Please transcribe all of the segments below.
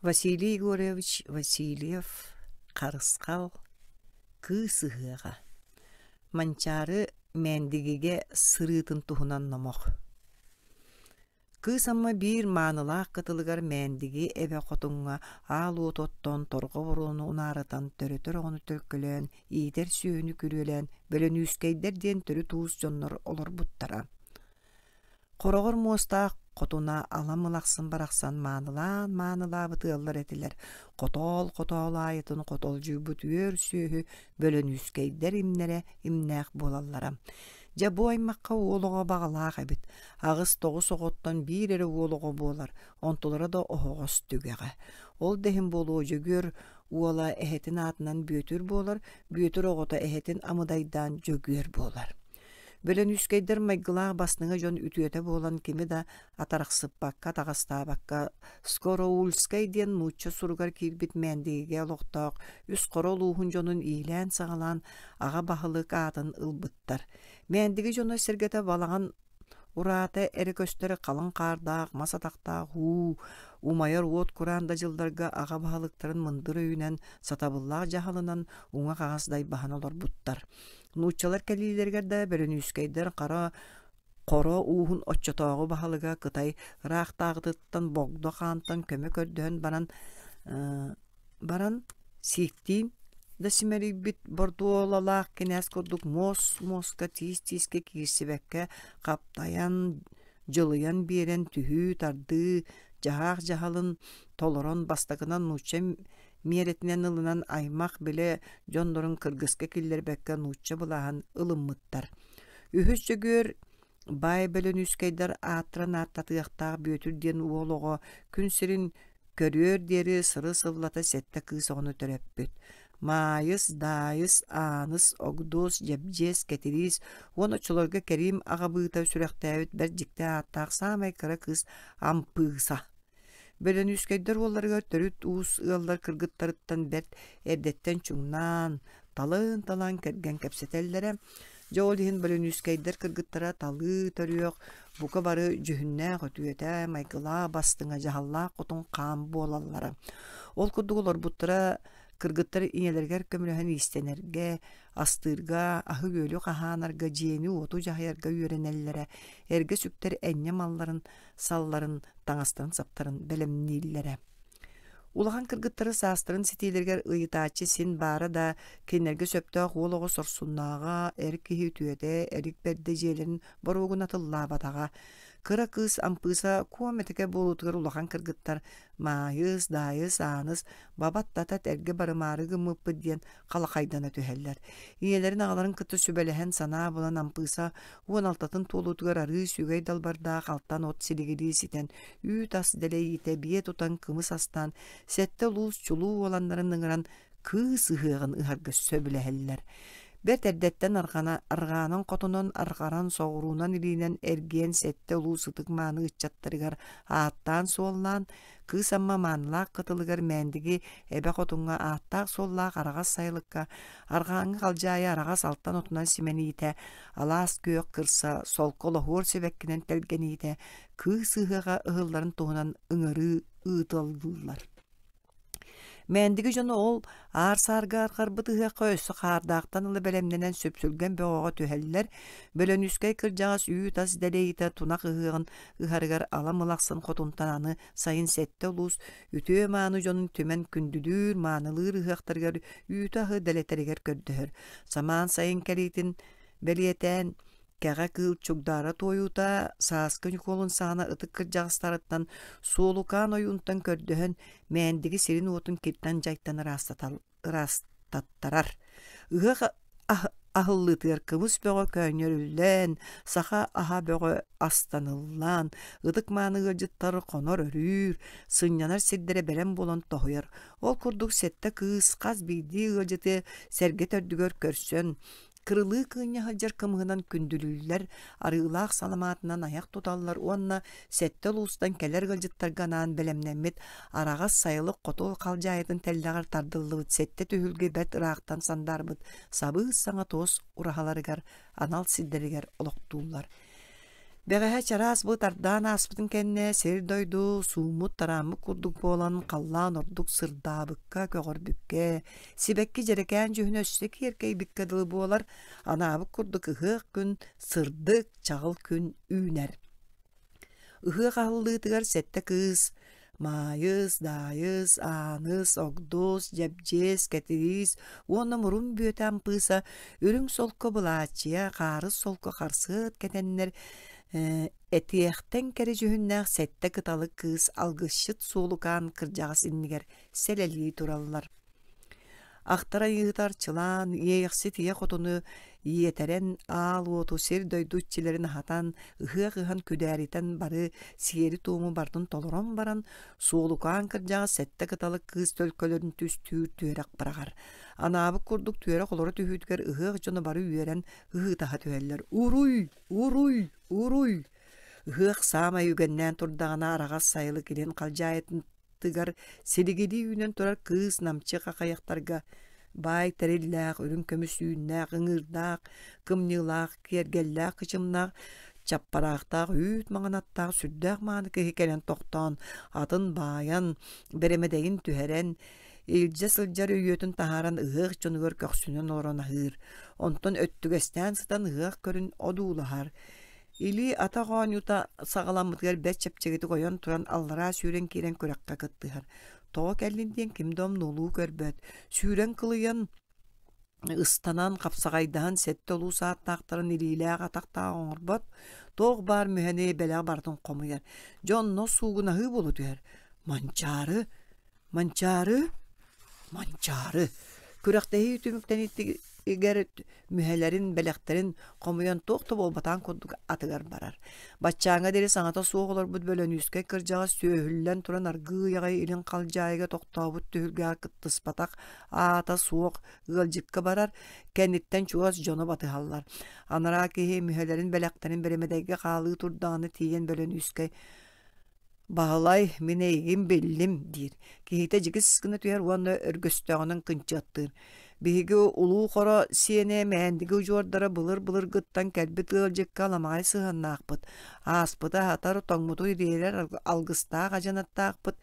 Василий Егорович Васильев Қарысқал күсігіға. манчары мәндигиге сырытын туһунан бір кысамма бир мәндігі әбе құтыңға алу хотуңга тұрғы торго ұнарытан түрі төрөтөр оны түркілен, иитер сүйіні күрілен, бөлөн үүскейдер түрі туыз туус жоннор бұттара. Құрығыр мұстақ Котуна аламылақсын барақсан маанылан маныла тыаллар этилер. Котол котол айытын котол жүйбі түйер сүйі бөлін үскейдер имнере имнәқ болалларам. Жа бу аймакка уолуға багалаах Ағыз тоғы оготтон бір әрі уолуға болар. Онтылары да охогос түгеға. Ол дехин болу жөгер уола әхетін атынан бөтір болар, бөтір оғыта әхетін амыдайдан жүгер болар. Бөлен үскейдер майгыла басныға жон үтіеті болан кемі да атарақсыппаққа тағастабаққа. Скоро улскай ден мучча сургар кирбит мәндігіге лоқтақ, үс қоро луғын жонын ийлән сағалан, аға бағылық атын ылбыттар. Мәндігі жоны сергеті балаған ураты эри көстөрү қардақ кардаак масатактаак уу умайор уот куранда жылдарга ага баалыктарын мындыр өйүнен сатабыллаак жахалынан уңа кагаздай бахан буттар Нучалар кәлилергерді бірін үскейдер қара қоро уһун отчотоогу баһалыга кытай раахтаагытыттан богдо хаантан көмө көрдөһөн баран э, баран сииктиин да симерибит бордуолалаах кинээс курдук мос моска тиис тииске киирсибекке каптаян жылыян биэрен түһүү тарды жаһаах жаһалын толорон бастагынан нучем Миэретинен ылынан аймақ біле жондорын кыргызка киллер бәкке нучча бұлахан ылыммыттар. Үхіс бай білін үскейдар атран аттатыяқтағы бөтүр ден уолуға күн сирин көрөр дери сыры сывлата сетте кыз огону төрөппүт майыс дайыс аныс огдос жебжес кетирис он очолорга керим агабыыта сүрэхтээбит бер жикте аттаак саамай кыра кыз ампыыса Бәлен үскәйдер оларға төрүт уус ұғылдар кыргыттарыттан бәт әрдеттен чуңнан, талын-талан кәрген кәпсетәлләрі. Жол дихин үскәйдер кыргыттара талы төрүек, бука бары құты өте майқыла бастыңа жағалла құтың қам болаллары. Ол күдігілер бұттыра Кыргыттар инелергер көмүлөһөн истенерге, астырга, ахы бөлү каханарга, жени оту жахаярга үйренеллере, эрге сүптер энне малларын, салларын, таңастарын саптарын белемнииллере Улахан кыргыттары саастырын сетилергер ыйытаачы син баары да кенерге сөптө қолығы сорсуннаага эрик кихи түөде, эрик берде жээлерин боругун кыра кыыс ампыса куометеке болутугар улахан кыргыттар маайыс дайыс ааныс бабаттата тәрге барымары гымыппыт диэн халакайдана түһэллэр ийэлэрин агаларын кыты сүбэлэһэн санаа булан ампыса уон алтатын туолутугар арыы сүгэй далбардаах алтан от силигидии үү тас дэлэй ите биэт утан кымыс астан сетте луус чулуу оланнарын ыңыран кыыс ыһыагын ыһарга сөбүлэһэллэр Бер тәрдеттен ырғана, ырғанын қотунон ырғаран соғырунан илинен эрген сетте улуу сытык мааны ыччаттырыгар ааттан суоллаан, кы самма маанлаак кытылыгар мээндиги эбе хотунга ааттаак суоллаак арагас сайылыкка, аргааңы калжаайы арагас алттан отунан семени ите, алаас күөк кырса, солколо хуор себеккинен телгени ите, кы сыхыга ыңырыы ыытылдылар. Мәндігі жоны ол ар сарга арқарбыт ыһаққа өссі қардақтан ылы бәлемненен сүпсүлгөн бөғоға түһәллер, бөлін үскәй кыржағас үйі тас дәлейті тунақ ыһығын ыһаргар аламылақсын сайын сетте ұлыс, үтө мааны жонын төмен күндүдүр манылыр ыһақтаргар үй тахы дәлетәрігер көрдіхір. Саман сайын кәлейтін бәлиетән кәға кыл чугдара тойута күн қолын саана ытык кырдьагыстарыттан суолукаан оюнтан көрдөһөн мээндиги сирин уотун киттан жайттан ырастаттарар ыга ахыллытыар кымыс бөгө көөнөрүллэн саха аха бөгө астаныллан ыдык maaныгырдьыттары конор өрүүр сыннянар сирдере берен болон тоһуяр ол курдук сетте кыыс каз бийди ырдьыты серге төрдүгөр көрсөн кырылы кыынньаһалдьар кымыһынан күндүлүүллэр арыылаах саламаатынан аяк туталлар уонна сәттел луустан келер гылдьыттарга анаан бэлэмнэммит арагас сайылык хотол халдьаайытын телдагар тардылыбыт сетте түхүлге бет ыраактан сандарбыт сабыы саңа тоос урахаларыгар, анал силдэригэр олоктуулар Дәғәһә чарас бұ тардан аспытын кәнне сер дойду, суумут тарамы курдук болан қаллан ордук сырда бұкка көгір бүкке. Сибәкки жерекән жүхін өссек еркей бүкке дылы болар, анабы курдук ұхық күн, сырдық чагыл күн үнәр. Ұхық ағылды сетте сәтті кыз, майыз, дайыз, аныз, огдос, жәбжес, кәтіріз, оны мұрын бөтәм пыса, үрің солқы бұлачия, қарыс солқы қарсыт кәтәннер, Э, Этиэхтен кәрі жүхіннәк сәтті қыз кыз алгышшыт солукан кыржағас үнігер сәләлі туралылар. Ақтара ұйықтар чылан, ияқсы тия қотыны иетерен аал оту сер дойдутчилерин хатан ыхыак ыхан күдәритен бары сиери тууму бардын толорон баран суолукаан кырдьаҕа сетте кыталык кыыс төлкөлөрүн түс түүр түөрак барагар анаабык курдук түөрак олоро түһүүткер ыхыак жону бары үөрен ыһыытаха түһэллер уруй уруй уруй ыхыак саама үгеннен турдагана арагас сайылы килен калдьаайтын тыгар селигиди үйүнен турар кыыс намчы кахаяктарга бай тәрелләк, үрін көмісүйіннәк, ғыңырдақ, кімнилақ кергелләк, кычымнақ, чаппарақтақ, үйт маңанаттақ, сүддәк маңы кекелен тоқтан, атын баян, беремедейін түхәрен, Илже сылжар үйөтін тахаран ыһык чонугар көксүнөн орон аһыыр. Онтон өттүгэстэн сытан ыһык көрүн одуулахар. Или ата юта сагаламытгар бәт чепчегити коян туран аллара сүйрен кирен көрәккә кыттыһар тоғы кәлінден кімдом нолу көрбөт Сүйрен кылыйан ыстанан қапсағайдан сетте олу саат тактарын бар атақтаа оңорбот тоох баар Джон, но бардын хомуйар болу болу Манчары, манчары, манчары. манчаары күрэхтэһи үтүмүктэн игер мүһәләрин бәләхтәрин қомуян тоқты болбатан курдук атыгар барар. Батчаңа дери саңата суоғылар бұд бөлін үске кіржаға сөйүллән туран аргы яғай илин қалжайға тоқтабыт түһүлгә кыттыспатақ ата суық ылжыкка барар кәниттен чуас жоно батыһаллар. Анара киһи мүһәләрин бәләхтәрин беремедәге қалы тұрданы тиен бөлін үске Бағалай, мен әйгім білім, дейір. Кейті жігіс сықыны түйер, оны Биһиги улуу хоро сиэне мээнdiги ужуордара былыр-былыр гыттан кэлбит ыалдьыкка аламаай сыһаннаахпыт. Ааспыта хатар тоңмуту ириэлэр алгыстаах ажанаттаахпыт.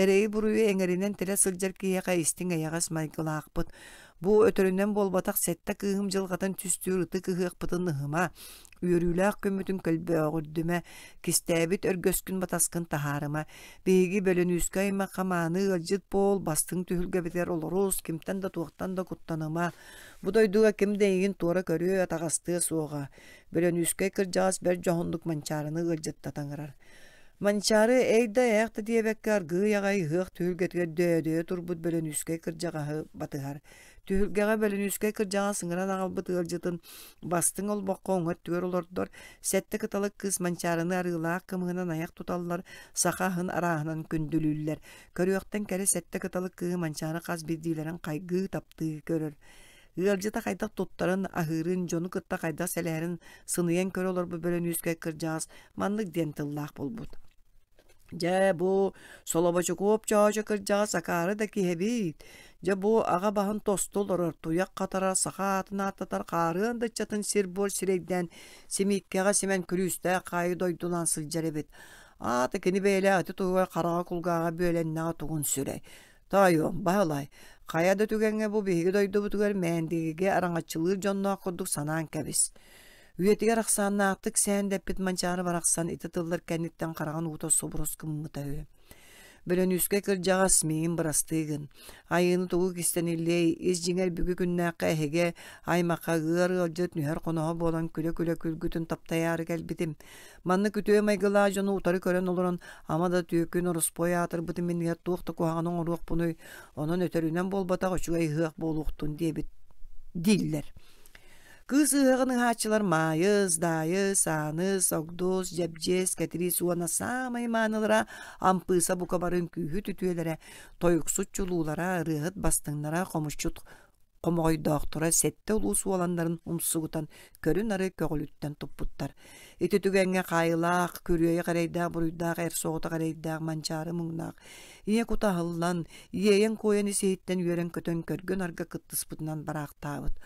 Эрэйи буруйу эңеринен теле сылдьар киэхэ истиң эйэҕэс майгылаахпыт. Бу өтөрүнөн болбатак сетте кыгым жылгатын түстүр ыты кыһыак пытын ыһыма, үйөрүлээх көмүтүн көлбө огурдүмэ, кистээбит өргөскүн батаскын тахарыма, биһиги бөлөнүүскө айма хамааны бол, бастың түһүлгэбитер олорус, кимтен да туактан да куттаныма. будойдуга ким дейин туура көрүү атагасты суога. Бөлөнүүскө кыржаас бер жоһундук манчарыны ылжытта таңырар. Манчары эйда эхта диебеккар гыягай хых түлгетге дөөдөө турбут бөлөн үскө кыржагахы батыгар түһүлгэҕэ бөлүнүскэ кырдьаҕа сыңыран аҕалбыт ыалдьытын бастың олбокко оҥор түөр олордор сетте кыталык кыыс манчаарыны арыылаах кымыгынан аяк туталлар сахаһын арааһынан күндүлүүлер көрүөхтэн кере сетте кыталык кыы манчары каз бирдиилэрин кайгы таптыы көрөр ыалдьыта хайдах туттарын аһыырын жону кытта хайдах сэлэһэрин сыныйан көрө олорбу бөлөнүүскэ кырдьаҕас мандык ден тыллаах булбут Дя бу солобочу кооп кыр кырдьаҕа сакаары да кихебит Жа бу аға бағын тостол орор туяк қатара саха атын аттатар қарын дычатын сирбор сирегден семиккеға семен күрүстә қайы дойдулан сылжар эбит. Аты кені бейлі аты туга қараға кулгаға бөленнаға тугун сүрей. Тайо, бағылай, қаяда түгенге бу бейгі дойду бутугар мәндигиге араңачылыыр жонна курдук санаан кәбіс. Үйетігер ақсанна аттық сән дәппет манчары барақсан иті тұлдар кәніттен қараған ұғыта собырыс бөлөнүскө кырдьаҕас миин бырастыыгын айыны тугу кистениллей из жиңер бүгі күннээкка эһиге аймакка ыар ыалдьыт нүһэр хоноһо буолан күлө күлгүтүн таптаяары кэлбитим манны күтүө майгылаа жону утары көрөн олорон ама да түйөккүн ороспой аатырбытым миниэ туохта куһаҕанын оруохпунуй онун өтөрүнэн болбатах очугай ыһыах буолуохтун диэбит диллер Кыз ыһығының хачылар майыз, дайыз, саныз, огдос, жабжес, кәтірі суана самай маанылыра ампыса бұқабарын күйі түтүелері, тойықсут чулуулара, рыхыт бастыңнара, қомышчут қомойдоқтыра сетте улуу суаландарын умсугутан көрүн ары көгүлүттен туппуттар ити түгенге кайылаак күрүйөй карайдаак буруйдаак эр соғыты карайдаак манчары муңнаак ие кутахыллан иеен коен исеиттен үйөрен көтөн көргөн арга кыттыспытынан бараактаабыт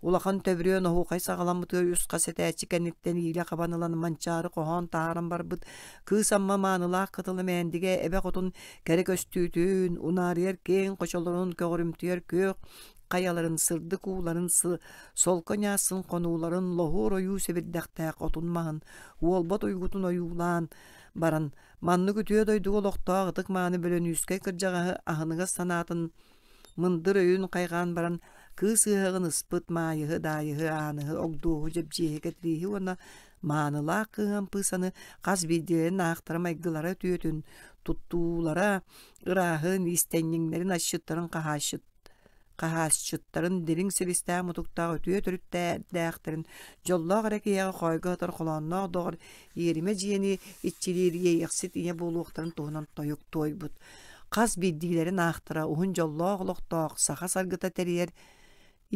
улахан төбрөн оһу кайса галамытыа юска сэтээчи кэнниттен ийле кабанылан манчаары кохон таарын барбыт кыысамма маанылаа кытылы мээндиге эбе котун кере көстүүтүүн унаарыйар кең кочолорун көгүрүмтүйөр көөк каяларын сырдык кууларын сы солконясын конууларын лохор ою себирдэхтээх отунмаһын уолбот уйгутун оюулаан баран манны күтүө дойдугу лохтоох мааны бөлөнүүскө кыржагаы аһыныгас санаатын мындыр өйүн кайгаан баран кысыһагын ыспыт маайыһы даайыһы ааныһы огдуоху жабдиэһикэтии уонна маанылаах кыһан пысаны каз бидиэн аахтара майгылара түөтүн туттуулара ырааһын истэнниңнерин аччыттарын хаһаащыт хаһаасчыттарын дилиң сөбистää мутуктаах өтүө төрүттээдээхтерин жоллоох эрэ киэҕэ хойго ытар холоонноох доҕор иэриме дьиэни иччилиирие иэхсит ие булуохтарын туһунан тойук туойбут хас биддиилэрин аахтара уһун жоллоох лохтоох саха саргыта терээр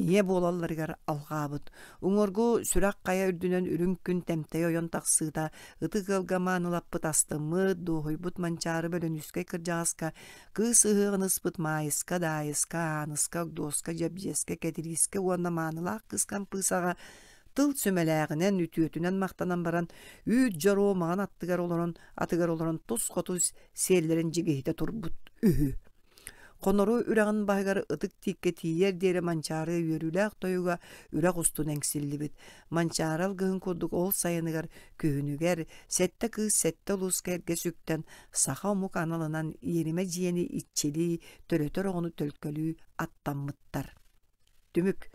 Ие болалларгар алгаабыт Уңоргу сүрак қая үрдінен үрүңкүн күн оен таксыыда тақсыда, астымы, дохойбут манчары бөлін үскай кыржаска, кыс ыгыныспыт майыска, дайыска, аныска, доска, жабжеска, кәтириске уаннаманылақ кыскан пысаға, тыл сөмәләғінен үтіөтінен мақтанан баран, үү жару маған аттыгар оларын, атыгар оларын тос қотуз турбут үхі. Қонору үрәғін бағығары ытык тикке тиер дере манчары үйеріләқ тойуға үрәқ ұстын әңсілі біт. Манчарал ғын күрдік ол сайыныгар көйінігер, сәтті кыз сәтті лұскәрге сүктен саға мұқ аналынан ереме жиені итчелі төрөтөр оғыны төлкөлі аттаммыттар. дүмүк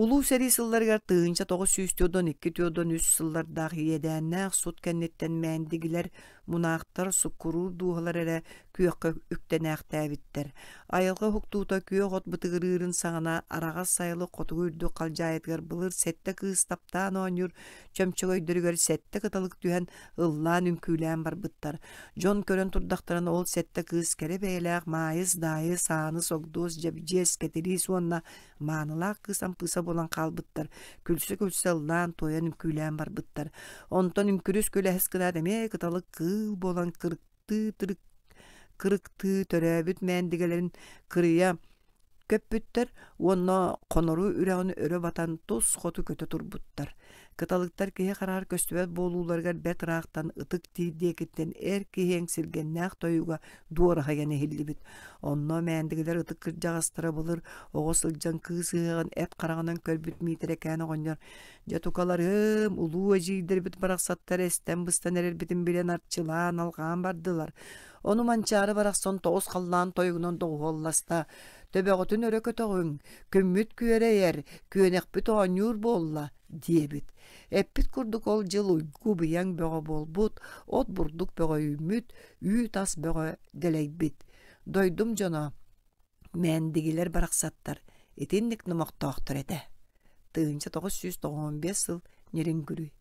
Улу сәрі сылларгар тыынча тоғы сүйістіодон, 2 үс 3 сыллардағы едәнәқ, сұт кәннеттен мәндігілер Мунақтар суккурур дуғаларыра күйеққа үктенәқ тәвіттер. Айылғы хуктута күйеқ от бұтығырырын саңына араға сайлы қотығы үрді қалжайытғыр бұлыр сәтті кыстаптан оңыр, чөмчөгөй дүрігер сәтті қыталық түйән ұллан үмкүйлән бар бұттар. Джон көрін тұрдақтырын ол сәтті кыз кәрі бәйләғ майыз, дайы, саны, соғдос, жәбжес, кәтері суонна манылақ кысан пыса болан қалбыттар. Күлсі-күлсі ұллан тойын үмкүйлән бар бұттар. Онтон үмкүріс күләхіс кына деме қыталық кыз ыл болан кырыкты тырык кырыкты төрөбүт мендигелерин кырыя Көппүттер онно қоныру үрәғіні өрі батан тос қоту көті турбуттар. Кыталықтар кеге қарар көстүбәт болууларгар бәт рақтан ытык тирдекеттен әр кең сілген нәқ тойуға дуараға гәне хиллибит. Онно мәндігілер ытык кырджағастыра болыр, оғысылджан кызығын әт қарағынан көрбіт митер әкәні ғонер. Жатукалар ғым, улу әжейдер біт барақсаттар әстен бұстан әрер бітін білен артчылан алған бардылар. Оны манчары барақсон тоғыз қаллан тойуғынан доғуолласта төбөғытын өрөкөтөғүң, көммүт күөрәйер, бүт оған юр болла, диэбит Эппит курдук ол жылуй губияң бөгө болбут, от бурдук бөгө үмүт, үй тас бөгө делейбит. Дойдум жона, бараксаттар дегілер барақсаттар, етіндік тыынча тогуз жүз тогон беш сыл нерен күрүй.